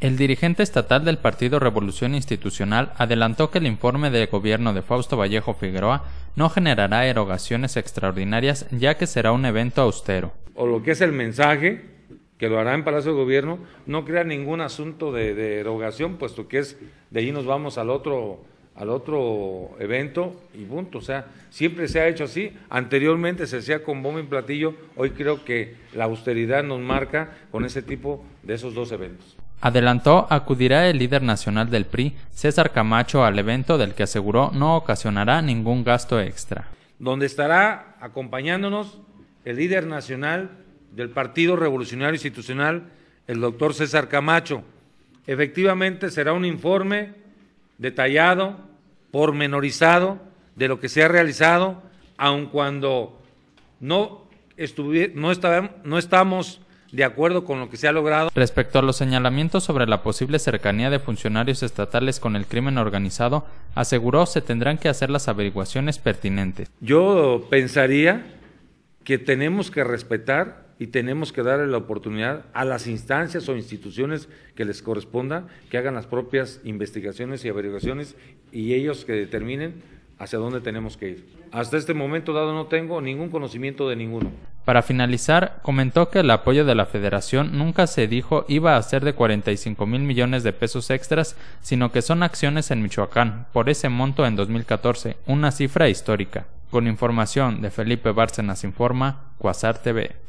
El dirigente estatal del Partido Revolución Institucional adelantó que el informe de gobierno de Fausto Vallejo Figueroa no generará erogaciones extraordinarias ya que será un evento austero. O lo que es el mensaje que lo hará en Palacio de Gobierno, no crea ningún asunto de, erogación, puesto que es de ahí nos vamos al otro, al otro evento y punto. O sea, siempre se ha hecho así. Anteriormente se hacía con bomba y platillo. Hoy creo que la austeridad nos marca con ese tipo de esos dos eventos. Adelantó acudirá el líder nacional del PRI, César Camacho, al evento del que aseguró no ocasionará ningún gasto extra. Donde estará acompañándonos el líder nacional del Partido Revolucionario Institucional, el doctor César Camacho. Efectivamente será un informe detallado, pormenorizado de lo que se ha realizado, aun cuando no, no, no estamos de acuerdo con lo que se ha logrado. Respecto a los señalamientos sobre la posible cercanía de funcionarios estatales con el crimen organizado, aseguró se tendrán que hacer las averiguaciones pertinentes. Yo pensaría que tenemos que respetar y tenemos que darle la oportunidad a las instancias o instituciones que les corresponda que hagan las propias investigaciones y averiguaciones y ellos que determinen hacia dónde tenemos que ir. Hasta este momento dado no tengo ningún conocimiento de ninguno. Para finalizar, comentó que el apoyo de la federación nunca se dijo iba a ser de 45 mil millones de pesos extras, sino que son acciones en Michoacán, por ese monto en 2014, una cifra histórica. Con información de Felipe Bárcenas Informa, Quasar TV.